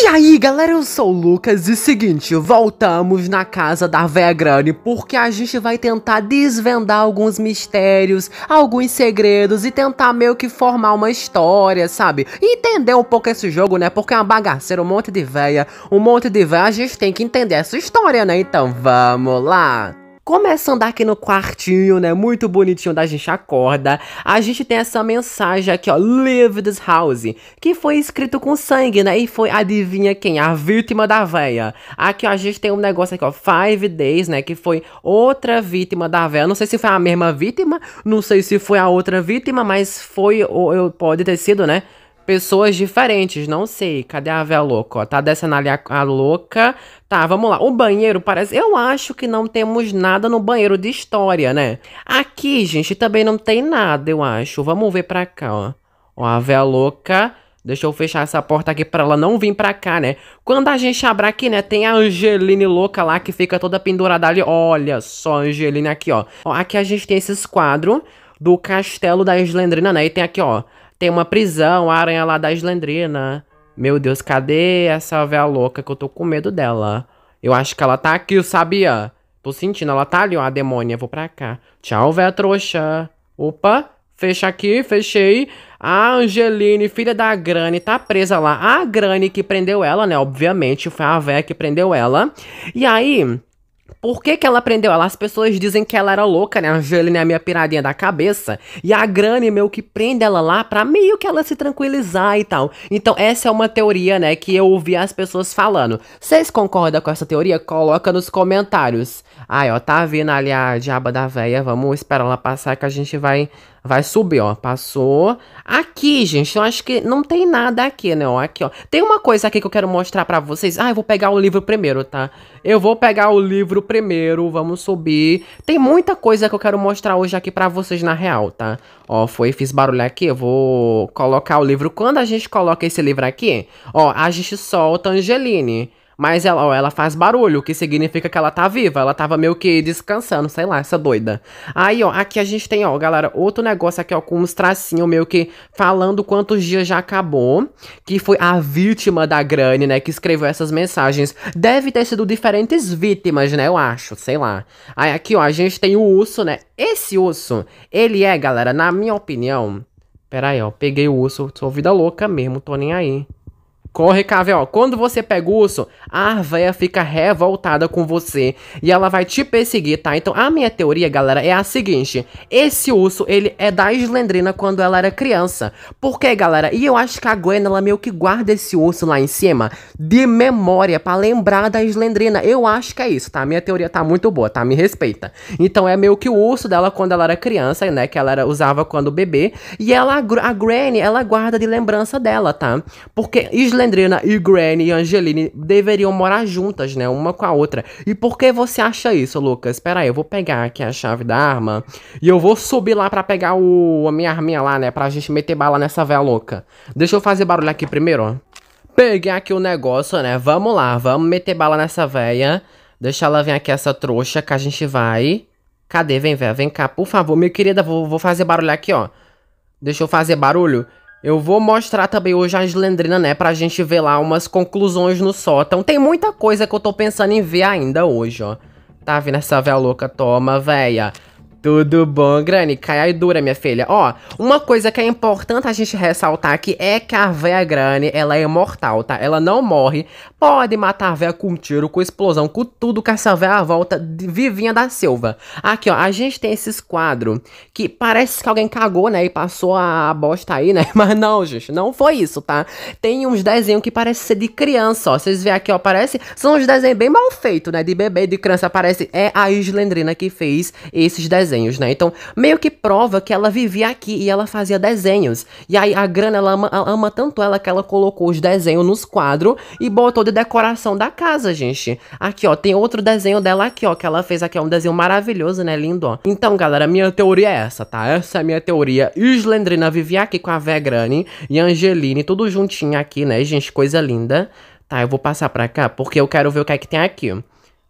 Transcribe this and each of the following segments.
E aí galera, eu sou o Lucas e seguinte, voltamos na casa da véia Grande porque a gente vai tentar desvendar alguns mistérios, alguns segredos e tentar meio que formar uma história, sabe? Entender um pouco esse jogo, né? Porque é uma bagaceira, um monte de véia, um monte de véia, a gente tem que entender essa história, né? Então vamos lá! Começando aqui no quartinho, né? Muito bonitinho da gente acorda. A gente tem essa mensagem aqui, ó. Live this house. Que foi escrito com sangue, né? E foi, adivinha quem? A vítima da véia. Aqui, ó, a gente tem um negócio aqui, ó. Five Days, né? Que foi outra vítima da véia. Não sei se foi a mesma vítima. Não sei se foi a outra vítima. Mas foi, ou, ou pode ter sido, né? pessoas diferentes, não sei. Cadê a véia louca? Ó, tá descendo ali a, a, louca. Tá, vamos lá. O banheiro parece. Eu acho que não temos nada no banheiro de história, né? Aqui, gente, também não tem nada, eu acho. Vamos ver pra cá, ó. Ó, a véia louca. Deixa eu fechar essa porta aqui pra ela não vir pra cá, né? Quando a gente abrir aqui, né, tem a Angeline louca lá que fica toda pendurada ali. Olha só a Angeline aqui, ó. ó aqui a gente tem esses quadros do castelo da Slendrina, né? E tem aqui, ó, tem uma prisão, a aranha lá da Islandrina. Meu Deus, cadê essa velha louca que eu tô com medo dela? Eu acho que ela tá aqui, o sabia? Tô sentindo, ela tá ali, ó, a demônia. Vou pra cá. Tchau, velha trouxa. Opa, fecha aqui, fechei. A Angeline, filha da Granny, tá presa lá. A Granny que prendeu ela, né? Obviamente, foi a véia que prendeu ela. E aí, por que, que ela prendeu ela? As pessoas dizem que ela era louca, né? A Angelina é a minha piradinha da cabeça. E a Granny meio que prende ela lá pra meio que ela se tranquilizar e tal. Então essa é uma teoria, né, que eu ouvi as pessoas falando. Vocês concordam com essa teoria? Coloca nos comentários. Aí, ó, tá vindo ali a diaba da véia. Vamos esperar ela passar que a gente vai, vai subir, ó. Passou. Aqui, gente, eu acho que não tem nada aqui, né? Ó, aqui, ó. Tem uma coisa aqui que eu quero mostrar pra vocês. Ah, eu vou pegar o livro primeiro, tá? Eu vou pegar o livro primeiro. Vamos subir. Tem muita coisa que eu quero mostrar hoje aqui pra vocês, na real, tá? Ó, foi, fiz barulho aqui. Eu vou colocar o livro. Quando a gente coloca esse livro aqui, ó, a gente solta a Angeline. Mas ela, ó, ela faz barulho, o que significa que ela tá viva. Ela tava meio que descansando, sei lá, essa doida. Aí, ó, aqui a gente tem, ó, galera, outro negócio aqui, ó, com uns tracinhos meio que falando quantos dias já acabou. Que foi a vítima da Granny, né, que escreveu essas mensagens. Deve ter sido diferentes vítimas, né, eu acho, sei lá. Aí aqui, ó, a gente tem o urso, né. Esse urso, ele é, galera, na minha opinião... Pera aí, ó, peguei o urso, sou vida louca mesmo, tô nem aí. Corre, Cavel. Quando você pega o urso, a Arveia fica revoltada com você e ela vai te perseguir, tá? Então, a minha teoria, galera, é a seguinte. Esse urso, ele é da Islendrina quando ela era criança. Por quê, galera? E eu acho que a Gwen, ela meio que guarda esse urso lá em cima de memória para lembrar da Islendrina. Eu acho que é isso, tá? A minha teoria tá muito boa, tá? Me respeita. Então, é meio que o urso dela quando ela era criança, né? Que ela era, usava quando bebê. E ela, a Granny, ela guarda de lembrança dela, tá? Porque Islendrina Andrena e Granny e Angeline deveriam morar juntas, né? Uma com a outra. E por que você acha isso, Lucas? Espera aí, eu vou pegar aqui a chave da arma e eu vou subir lá para pegar o, a minha arminha lá, né? Pra gente meter bala nessa véia louca. Deixa eu fazer barulho aqui primeiro, ó. Peguei aqui o negócio, né? Vamos lá, vamos meter bala nessa véia. Deixa ela vir aqui, essa trouxa, que a gente vai... Cadê? Vem, véia, vem cá, por favor. Minha querida, vou, vou fazer barulho aqui, ó. Deixa eu fazer barulho. Eu vou mostrar também hoje a Slendrina, né, pra gente ver lá umas conclusões no sótão. Tem muita coisa que eu tô pensando em ver ainda hoje, ó. Tá vindo essa véia louca, toma, véia. Tudo bom, Grani? Caia e dura, minha filha. Ó, uma coisa que é importante a gente ressaltar aqui é que a véia Grani, ela é imortal, tá? Ela não morre. Pode matar a véia com tiro, com explosão, com tudo que essa véia volta vivinha da selva. Aqui, ó, a gente tem esses quadros que parece que alguém cagou, né? E passou a bosta aí, né? Mas não, gente, não foi isso, tá? Tem uns desenhos que parece ser de criança, ó. Vocês veem aqui, ó, parece... São uns desenhos bem mal feitos, né? De bebê, de criança, parece... É a Islendrina que fez esses desenhos desenhos, né? Então, meio que prova que ela vivia aqui e ela fazia desenhos. E aí a grana, ela ama, ela ama tanto ela que ela colocou os desenhos nos quadros e botou de decoração da casa, gente. Aqui, ó, tem outro desenho dela aqui, ó, que ela fez aqui, é um desenho maravilhoso, né? Lindo, ó. Então, galera, minha teoria é essa, tá? Essa é a minha teoria. Islendrina vivia aqui com a Vegrani e Angeline, tudo juntinho aqui, né, gente? Coisa linda. Tá, eu vou passar pra cá porque eu quero ver o que é que tem aqui.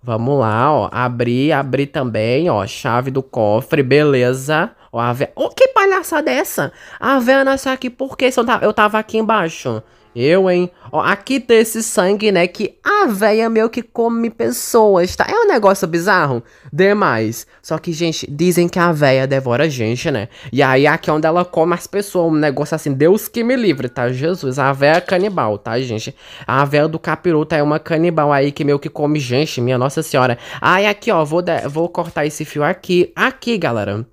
Vamos lá, ó. Abrir, abrir também, ó. Chave do cofre, beleza. Ó, a véia... Oh, que palhaçada é essa? A véia nasceu aqui por quê? Tá- eu tava aqui embaixo. Eu, hein? Ó, aqui tem esse sangue, né? Que a véia meio que come pessoas, tá? É um negócio bizarro. Demais. Só que, gente, dizem que a véia devora gente, né? E aí aqui é onde ela come as pessoas. Um negócio assim, Deus que me livre, tá? Jesus, a véia é canibal, tá, gente? A véia do capiroto é uma canibal aí que meio que come gente, minha nossa senhora. Aí aqui, ó, vou, vou cortar esse fio aqui. Aqui, galera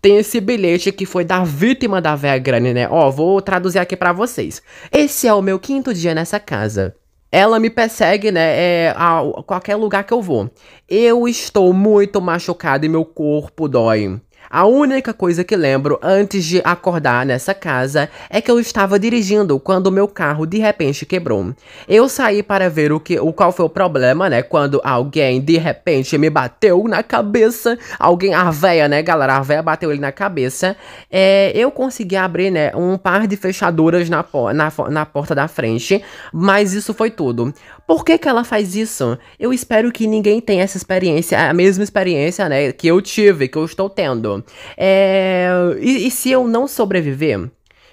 tem esse bilhete que foi da vítima da véia Grande, né? Ó, vou traduzir aqui para vocês. Esse é o meu quinto dia nessa casa. Ela me persegue, né? É, a, a qualquer lugar que eu vou. Eu estou muito machucado e meu corpo dói. A única coisa que lembro antes de acordar nessa casa é que eu estava dirigindo quando meu carro de repente quebrou. Eu saí para ver o que, o qual foi o problema, né? Quando alguém de repente me bateu na cabeça, alguém a véia, né, galera, a véia bateu ele na cabeça. É, eu consegui abrir, né, um par de fechaduras na, na, na porta da frente, mas isso foi tudo. Por que que ela faz isso? Eu espero que ninguém tenha essa experiência, a mesma experiência, né, que eu tive, que eu estou tendo. É, e, e se eu não sobreviver?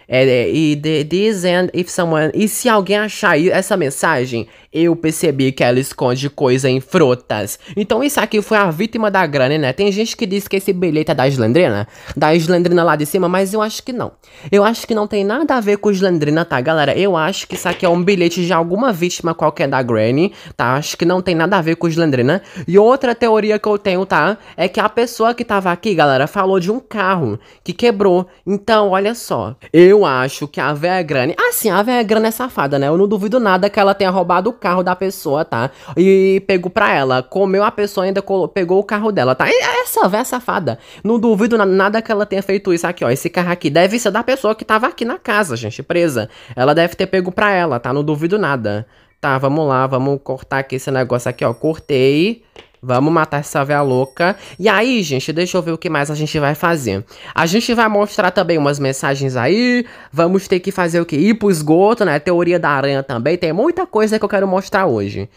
É, é e this and if someone. E se alguém achar essa mensagem eu percebi que ela esconde coisa em frutas. Então isso aqui foi a vítima da grana, né? Tem gente que diz que esse bilhete é da Islandrina, da Islandrina lá de cima, mas eu acho que não. Eu acho que não tem nada a ver com Islandrina, tá, galera? Eu acho que isso aqui é um bilhete de alguma vítima qualquer da Granny, tá? Acho que não tem nada a ver com Islandrina. E outra teoria que eu tenho, tá? É que a pessoa que tava aqui, galera, falou de um carro que quebrou. Então, olha só. Eu acho que a Véia Ah, Assim, a Véia Granny é safada, né? Eu não duvido nada que ela tenha roubado o carro carro da pessoa, tá? E pegou pra ela. Comeu a pessoa ainda pegou o carro dela, tá? E é, essa é véia safada. Não duvido nada que ela tenha feito isso aqui, ó. Esse carro aqui deve ser da pessoa que tava aqui na casa, gente, presa. Ela deve ter pego pra ela, tá? Não duvido nada. Tá, vamos lá, vamos cortar aqui esse negócio aqui, ó. Cortei. Vamos matar essa velha louca. E aí, gente, deixa eu ver o que mais a gente vai fazer. A gente vai mostrar também umas mensagens aí. Vamos ter que fazer o que? Ir pro esgoto, né? Teoria da aranha também. Tem muita coisa que eu quero mostrar hoje.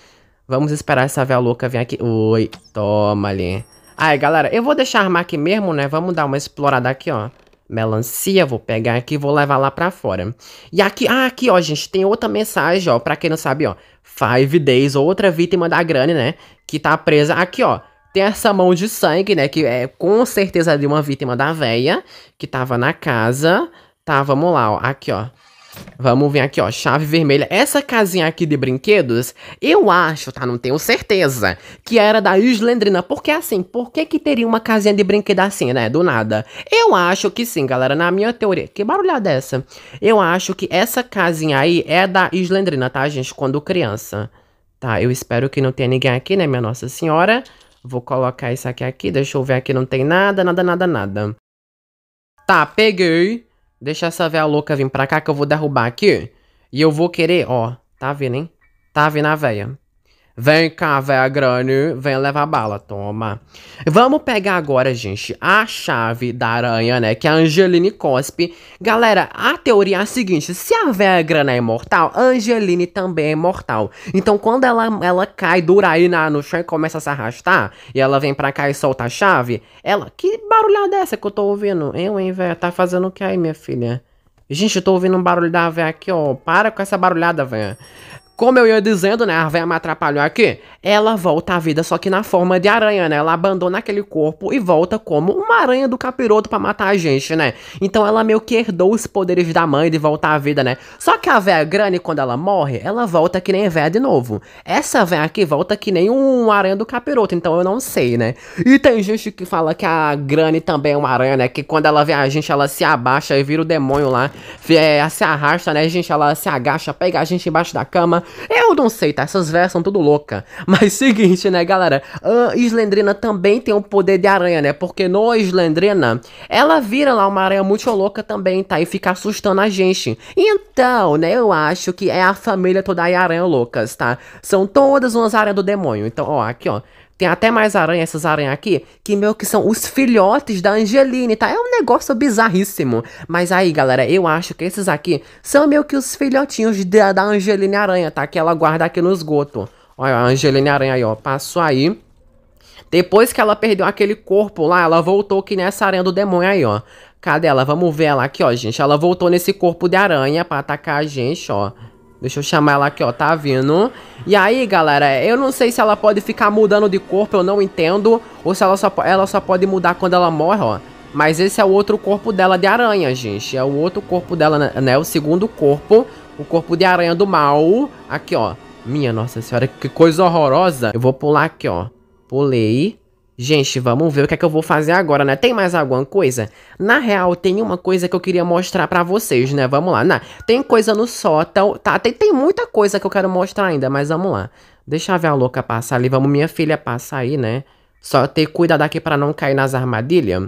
Vamos esperar essa velha louca vir aqui. Oi, toma ali. Aí, galera, eu vou deixar armar aqui mesmo, né? Vamos dar uma explorada aqui, ó melancia, vou pegar aqui e vou levar lá pra fora. E aqui, ah, aqui, ó, gente, tem outra mensagem, ó, pra quem não sabe, ó. Five Days, outra vítima da grande, né? que tá presa aqui, ó. Tem essa mão de sangue, né? Que é com certeza de uma vítima da véia, que tava na casa. Tá, vamos lá, ó. Aqui, ó. Vamos ver aqui, ó, chave vermelha. Essa casinha aqui de brinquedos, eu acho, tá? Não tenho certeza, que era da Islendrina. Porque assim, por que que teria uma casinha de brinquedo assim, né? Do nada. Eu acho que sim, galera, na minha teoria. Que barulhada é essa? Eu acho que essa casinha aí é da Islendrina, tá, gente? Quando criança. Tá, eu espero que não tenha ninguém aqui, né, minha Nossa Senhora? Vou colocar isso aqui aqui, deixa eu ver aqui, não tem nada, nada, nada, nada. Tá, peguei. Deixa essa velha louca vir pra cá que eu vou derrubar aqui. E eu vou querer, ó, tá vendo, hein? Tá vendo a velha. Vem cá, véia grande, vem levar bala, toma. Vamos pegar agora, gente, a chave da aranha, né, que é a Angeline cospe. Galera, a teoria é a seguinte, se a véia grana é imortal, Angeline também é imortal. Então, quando ela, ela cai dura aí na, no chão e começa a se arrastar, e ela vem pra cá e solta a chave, ela, que barulhada é essa que eu tô ouvindo? Eu, hein, véia, tá fazendo o que aí, minha filha? Gente, eu tô ouvindo um barulho da véia aqui, ó, para com essa barulhada, véia. Como eu ia dizendo, né, a véia me atrapalhou aqui. Ela volta à vida, só que na forma de aranha, né? Ela abandona aquele corpo e volta como uma aranha do capiroto para matar a gente, né? Então ela meio que herdou os poderes da mãe de voltar à vida, né? Só que a véia grane quando ela morre, ela volta que nem véia de novo. Essa véia aqui volta que nem um aranha do capiroto, então eu não sei, né? E tem gente que fala que a grane também é uma aranha, né? Que quando ela vê a gente, ela se abaixa e vira o demônio lá. É, se arrasta, né, gente? Ela se agacha, pega a gente embaixo da cama eu não sei, tá? Essas velhas são tudo louca. Mas seguinte, né, galera? A Slendrina também tem o um poder de aranha, né? Porque no Slendrina, ela vira lá uma aranha muito louca também, tá? E fica assustando a gente. Então, né, eu acho que é a família toda aí aranha loucas, tá? São todas umas aranhas do demônio. Então, ó, aqui, ó. Tem até mais aranha, essas aranhas aqui, que meio que são os filhotes da Angeline, tá? É um negócio bizarríssimo. Mas aí, galera, eu acho que esses aqui são meio que os filhotinhos da, da Angeline Aranha, tá? Que ela guarda aqui no esgoto. Olha, a Angeline Aranha aí, ó. Passou aí. Depois que ela perdeu aquele corpo lá, ela voltou que nessa aranha do demônio aí, ó. Cadê ela? Vamos ver ela aqui, ó, gente. Ela voltou nesse corpo de aranha pra atacar a gente, ó. Deixa eu chamar ela aqui, ó, tá vindo. E aí, galera, eu não sei se ela pode ficar mudando de corpo, eu não entendo. Ou se ela só, ela só pode mudar quando ela morre, ó. Mas esse é o outro corpo dela de aranha, gente. É o outro corpo dela, né? né o segundo corpo. O corpo de aranha do mal. Aqui, ó. Minha nossa senhora, que coisa horrorosa. Eu vou pular aqui, ó. Pulei. Gente, vamos ver o que é que eu vou fazer agora, né? Tem mais alguma coisa? Na real, tem uma coisa que eu queria mostrar pra vocês, né? Vamos lá. Não, tem coisa no sótão, tá? Tem, tem muita coisa que eu quero mostrar ainda, mas vamos lá. Deixa a ver a louca passar ali. Vamos minha filha passar aí, né? Só ter cuidado aqui pra não cair nas armadilhas.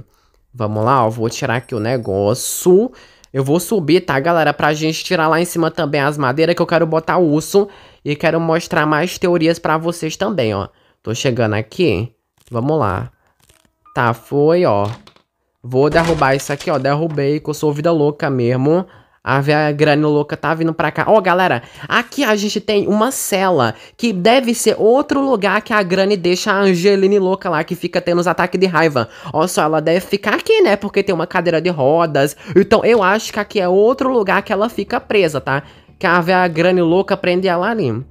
Vamos lá, ó. Vou tirar aqui o negócio. Eu vou subir, tá, galera? Pra gente tirar lá em cima também as madeiras que eu quero botar o urso. E quero mostrar mais teorias pra vocês também, ó. Tô chegando aqui. Vamos lá. Tá, foi, ó. Vou derrubar isso aqui, ó. Derrubei, que eu sou vida louca mesmo. A grana louca tá vindo pra cá. Ó, oh, galera, aqui a gente tem uma cela que deve ser outro lugar que a grana deixa a Angeline louca lá, que fica tendo os ataques de raiva. Ó só, ela deve ficar aqui, né? Porque tem uma cadeira de rodas. Então eu acho que aqui é outro lugar que ela fica presa, tá? Que a véia grana louca prende ela ali.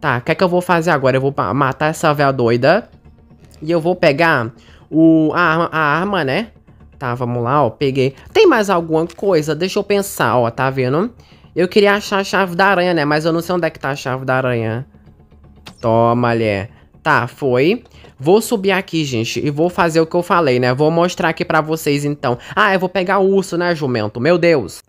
Tá, o que é que eu vou fazer agora? Eu vou matar essa véia doida. E eu vou pegar o, a, a arma, né? Tá, vamos lá, ó, peguei. Tem mais alguma coisa? Deixa eu pensar, ó, tá vendo? Eu queria achar a chave da aranha, né? Mas eu não sei onde é que tá a chave da aranha. Toma, ali Tá, foi. Vou subir aqui, gente, e vou fazer o que eu falei, né? Vou mostrar aqui pra vocês, então. Ah, eu vou pegar o urso, né, jumento? Meu Deus.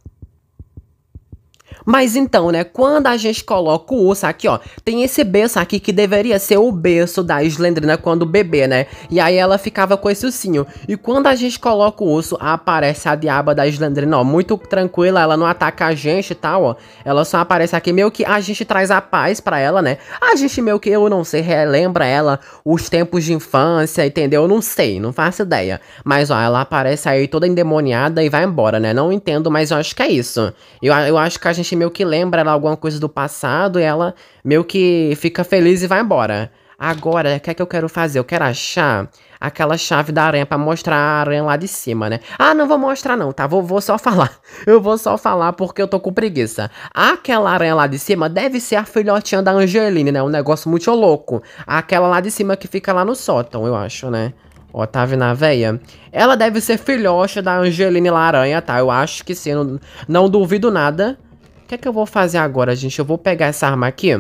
Mas então, né, quando a gente coloca o urso aqui, ó, tem esse berço aqui que deveria ser o berço da Slendrina quando bebê, né? E aí ela ficava com esse ursinho. E quando a gente coloca o urso, aparece a diaba da Slendrina, ó, muito tranquila, ela não ataca a gente e tal, ó. Ela só aparece aqui, meio que a gente traz a paz para ela, né? A gente meio que, eu não sei, relembra ela os tempos de infância, entendeu? Eu não sei, não faço ideia. Mas, ó, ela aparece aí toda endemoniada e vai embora, né? Não entendo, mas eu acho que é isso. Eu, eu acho que a gente meio que lembra alguma coisa do passado e ela meio que fica feliz e vai embora. Agora, o que é que eu quero fazer? Eu quero achar aquela chave da aranha para mostrar a aranha lá de cima, né? Ah, não vou mostrar não, tá? Vou, vou só falar. Eu vou só falar porque eu tô com preguiça. Aquela aranha lá de cima deve ser a filhotinha da Angeline, né? Um negócio muito louco. Aquela lá de cima que fica lá no sótão, eu acho, né? Otávio na veia. Ela deve ser filhote da Angeline Laranha, tá? Eu acho que sim, não, não duvido nada. O que é que eu vou fazer agora, gente? Eu vou pegar essa arma aqui.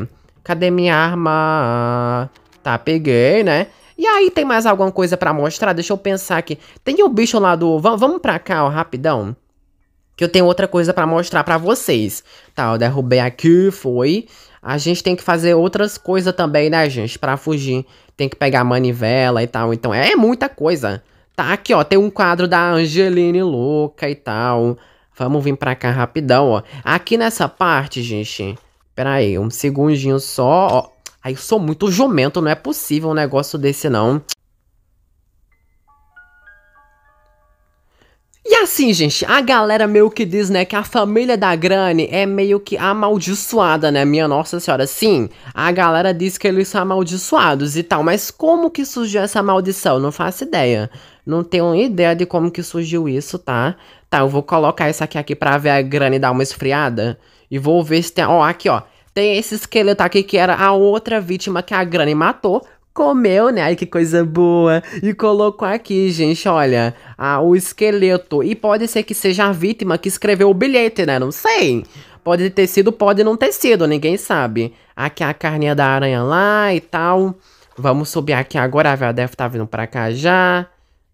Cadê minha arma? Ah, tá, peguei, né? E aí, tem mais alguma coisa pra mostrar? Deixa eu pensar aqui. Tem o um bicho lá do... V vamos pra cá, ó, rapidão. Que eu tenho outra coisa pra mostrar pra vocês. Tá, eu derrubei aqui, foi. A gente tem que fazer outras coisas também, né, gente? Pra fugir. Tem que pegar manivela e tal. Então, é muita coisa. Tá, aqui, ó, tem um quadro da Angeline louca e tal. Vamos vir pra cá rapidão, ó. Aqui nessa parte, gente. Pera aí, um segundinho só, ó. Aí eu sou muito jumento, não é possível um negócio desse, não. E assim, gente, a galera meio que diz, né, que a família da Granny é meio que amaldiçoada, né? Minha nossa senhora, sim, a galera diz que eles são amaldiçoados e tal, mas como que surgiu essa maldição? Não faço ideia. Não tenho ideia de como que surgiu isso, tá? Tá, eu vou colocar isso aqui, aqui pra ver a grana e dar uma esfriada. E vou ver se tem... Ó, aqui, ó. Tem esse esqueleto aqui que era a outra vítima que a Granny matou. Comeu, né? Ai, que coisa boa. E colocou aqui, gente, olha. A, o esqueleto. E pode ser que seja a vítima que escreveu o bilhete, né? Não sei. Pode ter sido, pode não ter sido, ninguém sabe. Aqui é a carninha da aranha lá e tal. Vamos subir aqui agora, a deve estar tá vindo pra cá já.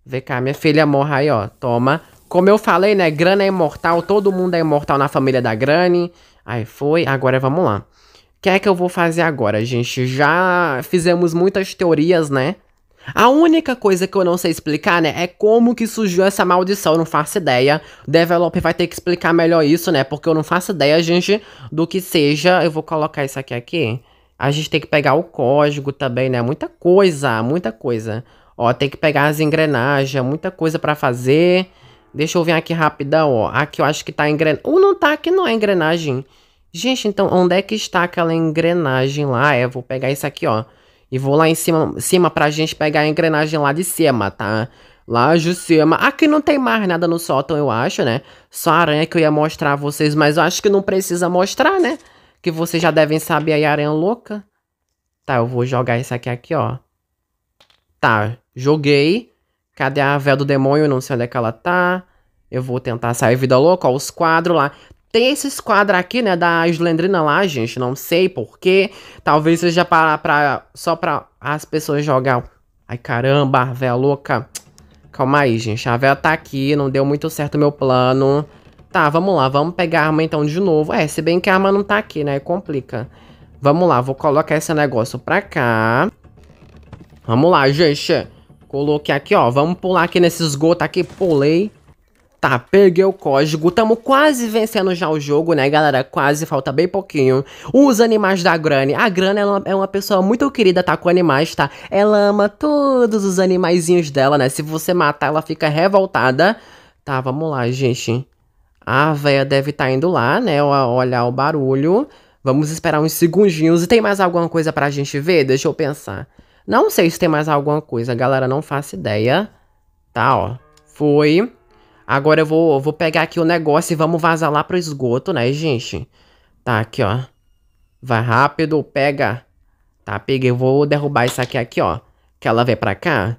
Vê cá, minha filha morra aí, ó. Toma. Como eu falei, né? Grana é imortal. Todo mundo é imortal na família da Granny. Aí foi. Agora vamos lá. O que é que eu vou fazer agora, gente? Já fizemos muitas teorias, né? A única coisa que eu não sei explicar, né, é como que surgiu essa maldição, eu não faço ideia. O developer vai ter que explicar melhor isso, né, porque eu não faço ideia, gente, do que seja. Eu vou colocar isso aqui aqui. A gente tem que pegar o código também, né, muita coisa, muita coisa. Ó, tem que pegar as engrenagens, muita coisa para fazer. Deixa eu vir aqui rapidão, ó. Aqui eu acho que tá engrenagem. Ou uh, não tá, aqui não é engrenagem. Gente, então onde é que está aquela engrenagem lá? É, vou pegar isso aqui, ó. E vou lá em cima, cima pra gente pegar a engrenagem lá de cima, tá? Lá de cima. Aqui não tem mais nada no sótão, eu acho, né? Só a aranha que eu ia mostrar a vocês, mas eu acho que não precisa mostrar, né? Que vocês já devem saber aí, aranha louca. Tá, eu vou jogar isso aqui, aqui, ó. Tá, Joguei. Cadê a Vela do demônio? não sei onde é que ela tá. Eu vou tentar sair vida louca. Ó, os quadros lá. Tem esses quadros aqui, né, da Slendrina lá, gente. Não sei porquê. Talvez seja pra, pra, só pra as pessoas jogar. Ai, caramba, véia louca. Calma aí, gente. A véia tá aqui. Não deu muito certo o meu plano. Tá, vamos lá. Vamos pegar a arma então de novo. É, se bem que a arma não tá aqui, né? Complica. Vamos lá. Vou colocar esse negócio pra cá. Vamos lá, gente. Coloquei aqui, ó. Vamos pular aqui nesse esgoto aqui. Pulei. Tá, peguei o código. Tamo quase vencendo já o jogo, né, galera? Quase, falta bem pouquinho. Os animais da Granny. A Granny ela é uma pessoa muito querida, tá? Com animais, tá? Ela ama todos os animaizinhos dela, né? Se você matar, ela fica revoltada. Tá, vamos lá, gente. A véia deve estar tá indo lá, né? Olhar o barulho. Vamos esperar uns segundinhos. E tem mais alguma coisa pra gente ver? Deixa eu pensar. Não sei se tem mais alguma coisa, galera, não faço ideia. Tá, ó. Foi. Agora eu vou, vou pegar aqui o negócio e vamos vazar lá pro esgoto, né, gente? Tá, aqui, ó. Vai rápido, pega. Tá, peguei. Vou derrubar isso aqui, aqui, ó. Que ela vem pra cá.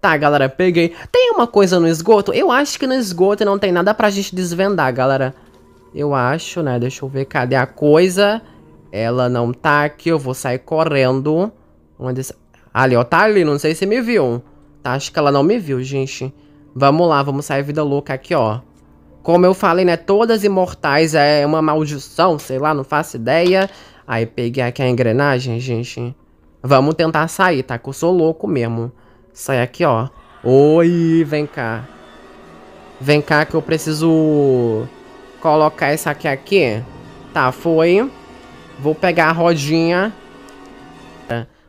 Tá, galera, peguei. Tem uma coisa no esgoto? Eu acho que no esgoto não tem nada pra gente desvendar, galera. Eu acho, né? Deixa eu ver, cadê a coisa? Ela não tá aqui, eu vou sair correndo onde Ali, ó, tá ali, não sei se você me viu. Tá, acho que ela não me viu, gente. Vamos lá, vamos sair vida louca aqui, ó. Como eu falei, né, todas imortais é uma maldição, sei lá, não faço ideia. Aí, peguei aqui a engrenagem, gente. Vamos tentar sair, tá? Que eu sou louco mesmo. Sai aqui, ó. Oi, vem cá. Vem cá que eu preciso colocar isso aqui aqui. Tá, foi. Vou pegar a rodinha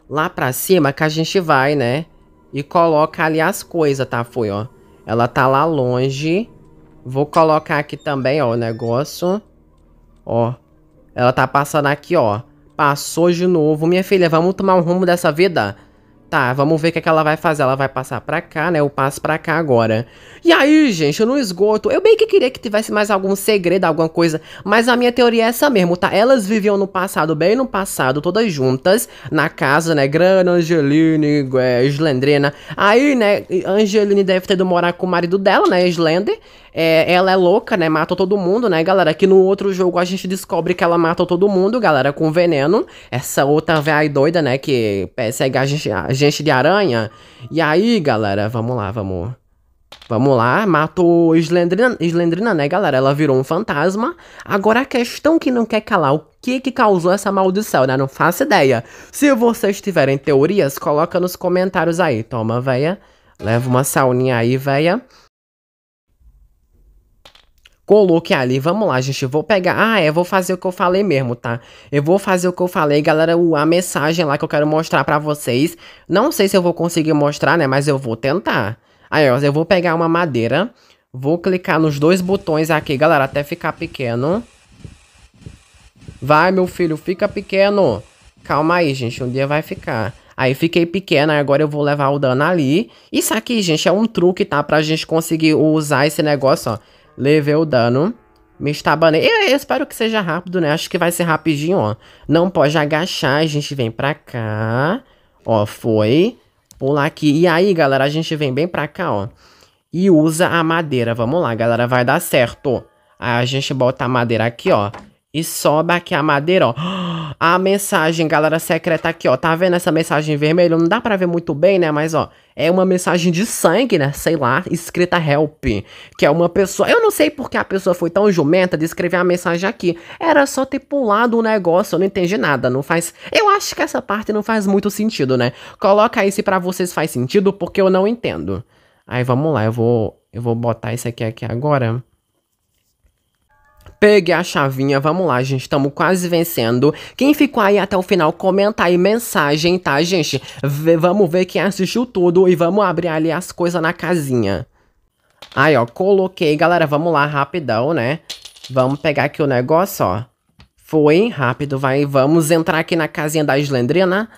lá pra cima que a gente vai, né? E coloca ali as coisas, tá, foi ó. Ela tá lá longe. Vou colocar aqui também, ó, o negócio. Ó. Ela tá passando aqui, ó. Passou de novo. Minha filha, vamos tomar um rumo dessa vida? Tá, vamos ver o que, é que ela vai fazer. Ela vai passar pra cá, né? Eu passo pra cá agora. E aí, gente, eu não esgoto. Eu bem que queria que tivesse mais algum segredo, alguma coisa. Mas a minha teoria é essa mesmo, tá? Elas viviam no passado, bem no passado, todas juntas. Na casa, né? Grana, Angeline, é, Aí, né? Angeline deve ter ido morar com o marido dela, né? Slender. É, ela é louca, né? Mata todo mundo, né, galera? Que no outro jogo a gente descobre que ela mata todo mundo, galera, com veneno. Essa outra velha doida, né? Que é, segue a gente, a gente de aranha. E aí, galera, vamos lá, vamos. Vamos lá, matou Slendrina, Slendrina, né, galera? Ela virou um fantasma. Agora a questão que não quer calar, o que que causou essa maldição, né? Não faço ideia. Se vocês tiverem teorias, coloca nos comentários aí. Toma, véia. Leva uma sauninha aí, véia. Coloquei ali, vamos lá, gente, eu vou pegar. Ah, é, vou fazer o que eu falei mesmo, tá? Eu vou fazer o que eu falei, galera, a mensagem lá que eu quero mostrar pra vocês. Não sei se eu vou conseguir mostrar, né, mas eu vou tentar. Aí, ó, eu vou pegar uma madeira, vou clicar nos dois botões aqui, galera, até ficar pequeno. Vai, meu filho, fica pequeno. Calma aí, gente, um dia vai ficar. Aí fiquei pequeno. agora eu vou levar o dano ali. Isso aqui, gente, é um truque, tá? Pra gente conseguir usar esse negócio, ó Levei o dano. Me estabanei. Eu, eu espero que seja rápido, né? Acho que vai ser rapidinho, ó. Não pode agachar. A gente vem pra cá. Ó, foi. Pular aqui. E aí, galera, a gente vem bem pra cá, ó. E usa a madeira. Vamos lá, galera. Vai dar certo. Aí a gente bota a madeira aqui, ó. E sobe aqui a madeira, ó. A mensagem, galera, secreta aqui, ó. Tá vendo essa mensagem vermelha? Não dá pra ver muito bem, né? Mas, ó, é uma mensagem de sangue, né? Sei lá, escrita help. Que é uma pessoa... Eu não sei porque a pessoa foi tão jumenta de escrever a mensagem aqui. Era só ter pulado o um negócio, eu não entendi nada. Não faz... Eu acho que essa parte não faz muito sentido, né? Coloca aí se pra vocês faz sentido, porque eu não entendo. Aí, vamos lá, eu vou... Eu vou botar isso aqui, aqui agora. Pegue a chavinha, vamos lá, gente. Estamos quase vencendo. Quem ficou aí até o final, comenta aí mensagem, tá, gente? V vamos ver quem assistiu tudo e vamos abrir ali as coisas na casinha. Aí, ó, coloquei. Galera, vamos lá, rapidão, né? Vamos pegar aqui o negócio, ó. Foi, rápido, vai. Vamos entrar aqui na casinha da Slendrina.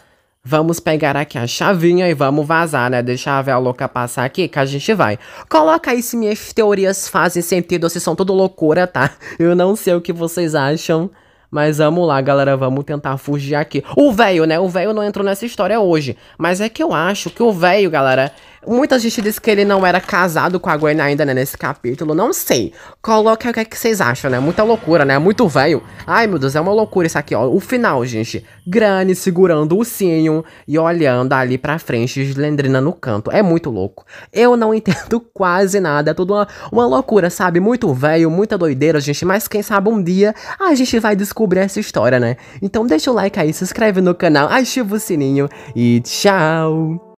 Vamos pegar aqui a chavinha e vamos vazar, né? Deixar a véia louca passar aqui que a gente vai. Coloca aí se minhas teorias fazem sentido ou se são tudo loucura, tá? Eu não sei o que vocês acham. Mas vamos lá, galera, vamos tentar fugir aqui. O velho, né? O velho não entrou nessa história hoje. Mas é que eu acho que o velho, galera. Muita gente disse que ele não era casado com a Gwen ainda, né? Nesse capítulo. Não sei. Coloca o que, é que vocês acham, né? Muita loucura, né? Muito velho. Ai, meu Deus, é uma loucura isso aqui, ó. O final, gente. Granny segurando o cinho e olhando ali pra frente, Slendrina no canto. É muito louco. Eu não entendo quase nada. É tudo uma, uma loucura, sabe? Muito velho, muita doideira, gente. Mas quem sabe um dia a gente vai descobrir descobrir essa história, né? Então deixa o like aí, se inscreve no canal, ativa o sininho e tchau!